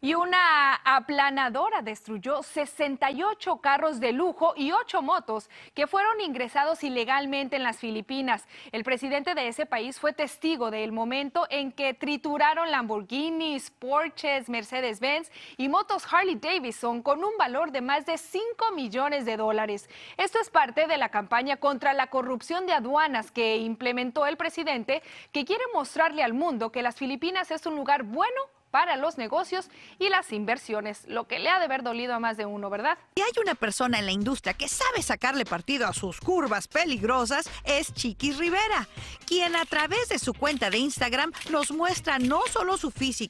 Y una aplanadora destruyó 68 carros de lujo y 8 motos que fueron ingresados ilegalmente en las Filipinas. El presidente de ese país fue testigo del momento en que trituraron Lamborghinis, Porsches, Mercedes-Benz y motos Harley Davidson con un valor de más de 5 millones de dólares. Esto es parte de la campaña contra la corrupción de aduanas que implementó el presidente, que quiere mostrarle al mundo que las Filipinas es un lugar bueno para los negocios y las inversiones, lo que le ha de haber dolido a más de uno, ¿verdad? Si hay una persona en la industria que sabe sacarle partido a sus curvas peligrosas, es Chiqui Rivera, quien a través de su cuenta de Instagram nos muestra no solo su físico,